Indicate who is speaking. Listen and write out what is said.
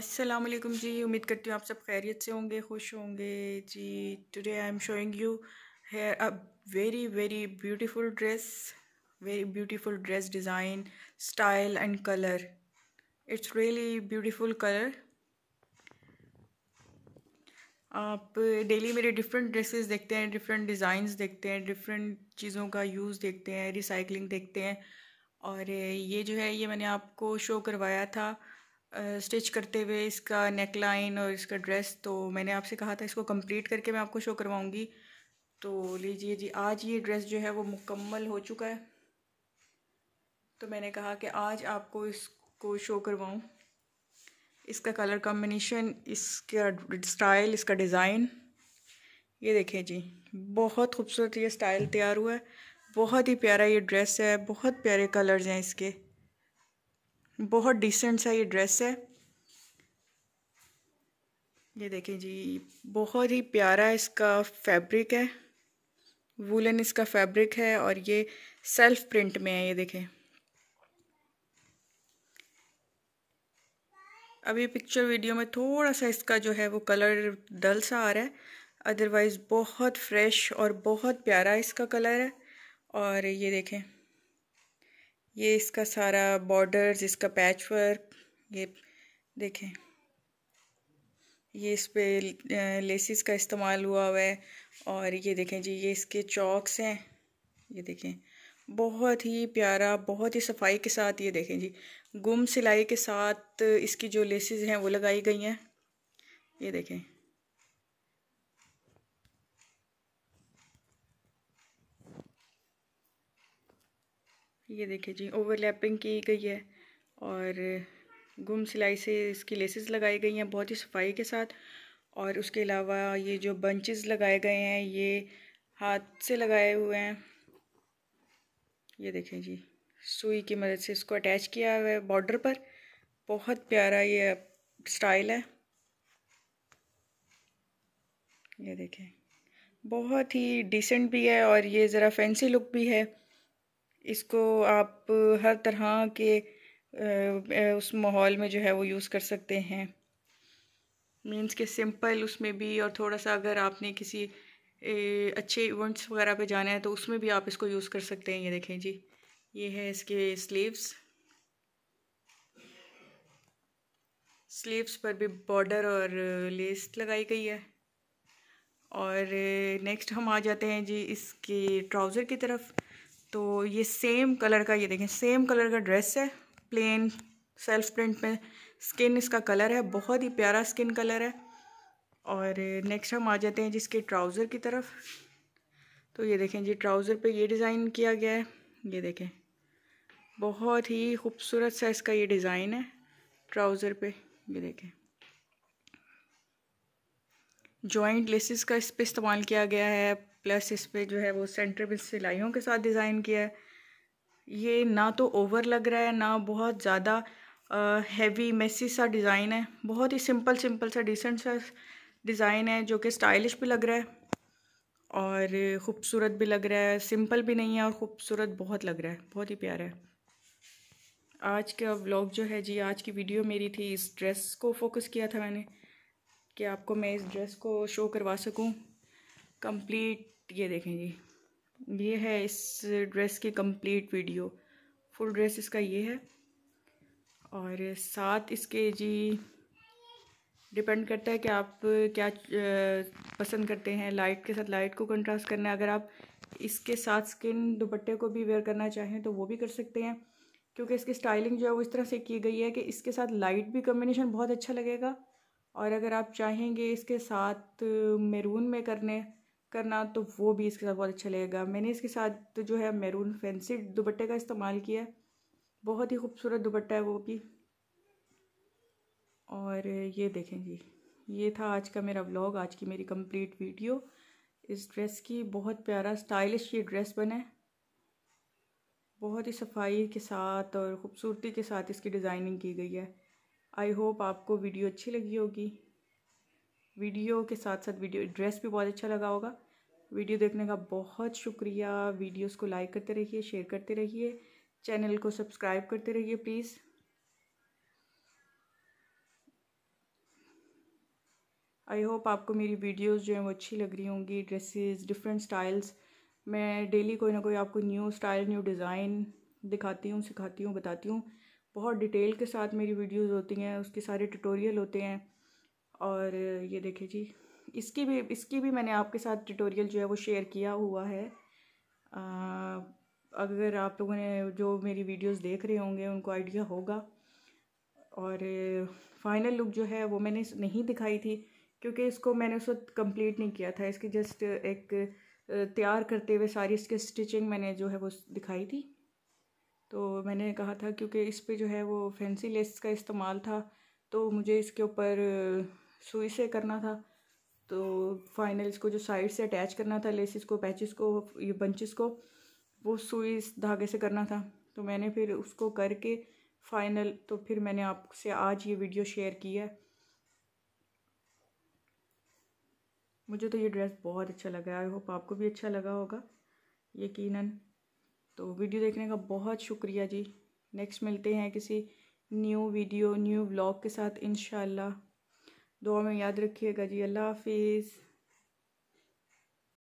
Speaker 1: अस्सलाम वालेकुम जी उम्मीद करती हूँ आप सब खैरियत से होंगे खुश होंगे जी today I am showing you here a very very beautiful dress very beautiful dress design style and colour it's really beautiful colour आप डेली मेरे डिफरेंट ड्रेसेस देखते हैं डिफरेंट डिज़ाइंस देखते हैं डिफरेंट चीज़ों का यूज़ देखते हैं रिसाइकलिंग देखते हैं और ये जो है ये मैंने आपको शो करवाया था स्टिच करते हुए इसका नेक लाइन और इसका ड्रेस तो मैंने आपसे कहा था इसको कंप्लीट करके मैं आपको शो करवाऊंगी तो लीजिए जी आज ये ड्रेस जो है वो मुकम्मल हो चुका है तो मैंने कहा कि आज आपको इसको शो करवाऊँ इसका कलर कॉम्बिनेशन इसका स्टाइल इसका डिज़ाइन ये देखें जी बहुत खूबसूरत ये स्टाइल तैयार हुआ है बहुत ही प्यारा ये ड्रेस है बहुत प्यारे कलर्स हैं इसके बहुत डिसेंट सा ये ड्रेस है ये देखें जी बहुत ही प्यारा इसका फैब्रिक है वूलन इसका फैब्रिक है और ये सेल्फ प्रिंट में है ये देखें अभी पिक्चर वीडियो में थोड़ा सा इसका जो है वो कलर डल सा आ रहा है अदरवाइज़ बहुत फ्रेश और बहुत प्यारा इसका कलर है और ये देखें ये इसका सारा बॉर्डर इसका पैच वर्क ये देखें ये इस पर लेसिस का इस्तेमाल हुआ हुआ है और ये देखें जी ये इसके चॉक्स हैं ये देखें बहुत ही प्यारा बहुत ही सफाई के साथ ये देखें जी गुम सिलाई के साथ इसकी जो लेसिस हैं वो लगाई गई हैं ये देखें ये देखिए जी ओवरलैपिंग की गई है और गुम सिलाई से इसकी लेसेस लगाई गई हैं बहुत ही सफाई के साथ और उसके अलावा ये जो बंचेस लगाए गए हैं ये हाथ से लगाए हुए हैं ये देखें जी सुई की मदद से इसको अटैच किया हुआ है बॉर्डर पर बहुत प्यारा ये स्टाइल है ये देखें बहुत ही डिसेंट भी है और ये ज़रा फैंसी लुक भी है इसको आप हर तरह के उस माहौल में जो है वो यूज़ कर सकते हैं मीन्स के सिंपल उसमें भी और थोड़ा सा अगर आपने किसी अच्छे इवेंट्स वगैरह पे जाना है तो उसमें भी आप इसको यूज़ कर सकते हैं ये देखें जी ये है इसके स्लीव्स स्लीव्स पर भी बॉर्डर और लेस लगाई गई है और नेक्स्ट हम आ जाते हैं जी इसके ट्राउज़र की तरफ तो ये सेम कलर का ये देखें सेम कलर का ड्रेस है प्लेन सेल्फ प्रिंट में स्किन इसका कलर है बहुत ही प्यारा स्किन कलर है और नेक्स्ट हम आ जाते हैं जिसके ट्राउज़र की तरफ तो ये देखें जी ट्राउज़र पे ये डिज़ाइन किया गया है ये देखें बहुत ही खूबसूरत सा इसका ये डिज़ाइन है ट्राउज़र पे ये देखें जॉइंट लेसिस का इस पर इस्तेमाल किया गया है प्लस इस पर जो है वो सेंटर में सिलाइयों के साथ डिज़ाइन किया है ये ना तो ओवर लग रहा है ना बहुत ज़्यादा हैवी मेसी सा डिज़ाइन है बहुत ही सिंपल सिंपल सा डिसेंट सा डिज़ाइन है जो कि स्टाइलिश भी लग रहा है और ख़ूबसूरत भी लग रहा है सिंपल भी नहीं है और ख़ूबसूरत बहुत लग रहा है बहुत ही प्यारा है आज का व्लॉग जो है जी आज की वीडियो मेरी थी इस ड्रेस को फोकस किया था मैंने कि आपको मैं इस ड्रेस को शो करवा सकूं कंप्लीट ये देखें जी ये है इस ड्रेस की कंप्लीट वीडियो फुल ड्रेस इसका ये है और साथ इसके जी डिपेंड करता है कि आप क्या पसंद करते हैं लाइट के साथ लाइट को कंट्रास्ट करना है अगर आप इसके साथ स्किन दुपट्टे को भी वेयर करना चाहें तो वो भी कर सकते हैं क्योंकि इसकी स्टाइलिंग जो है वो इस तरह से की गई है कि इसके साथ लाइट भी कम्बिनेशन बहुत अच्छा लगेगा और अगर आप चाहेंगे इसके साथ मेरून में करने करना तो वो भी इसके साथ बहुत अच्छा लगेगा मैंने इसके साथ तो जो है मैरून फैंसी दुपट्टे का इस्तेमाल किया है बहुत ही खूबसूरत दुपट्टा है वो भी और ये देखें जी ये था आज का मेरा व्लॉग आज की मेरी कंप्लीट वीडियो इस ड्रेस की बहुत प्यारा स्टाइलिश ये ड्रेस बना है बहुत ही सफाई के साथ और ख़ूबसूरती के साथ इसकी डिज़ाइनिंग की गई है आई होप आपको वीडियो अच्छी लगी होगी वीडियो के साथ साथ वीडियो ड्रेस भी बहुत अच्छा लगा होगा वीडियो देखने का बहुत शुक्रिया वीडियोस को लाइक करते रहिए शेयर करते रहिए चैनल को सब्सक्राइब करते रहिए प्लीज़ आई होप आपको मेरी वीडियोस जो हैं वो अच्छी लग रही होंगी ड्रेसेस डिफरेंट स्टाइल्स मैं डेली कोई ना कोई आपको न्यू स्टाइल न्यू डिज़ाइन दिखाती हूँ सिखाती हूँ बताती हूँ बहुत डिटेल के साथ मेरी वीडियोस होती हैं उसके सारे ट्यूटोरियल होते हैं और ये देखिए जी इसकी भी इसकी भी मैंने आपके साथ ट्यूटोरियल जो है वो शेयर किया हुआ है आ, अगर आप लोगों ने जो मेरी वीडियोस देख रहे होंगे उनको आइडिया होगा और फाइनल लुक जो है वो मैंने नहीं दिखाई थी क्योंकि इसको मैंने उस वक्त कम्प्लीट नहीं किया था इसकी जस्ट एक तैयार करते हुए सारी इसकी स्टिचिंग मैंने जो है वो दिखाई थी तो मैंने कहा था क्योंकि इस पर जो है वो फैंसी लेस का इस्तेमाल था तो मुझे इसके ऊपर सुई से करना था तो फाइनल इसको जो साइड से अटैच करना था लेसिस को पैचेस को ये बंचेस को वो सुई धागे से करना था तो मैंने फिर उसको करके फाइनल तो फिर मैंने आपसे आज ये वीडियो शेयर की है मुझे तो ये ड्रेस बहुत अच्छा लगा आई होप आपको भी अच्छा लगा होगा यकीनन तो वीडियो देखने का बहुत शुक्रिया जी नेक्स्ट मिलते हैं किसी न्यू वीडियो न्यू ब्लॉग के साथ इन दुआ में याद रखिएगा जी अल्लाह हाफिज़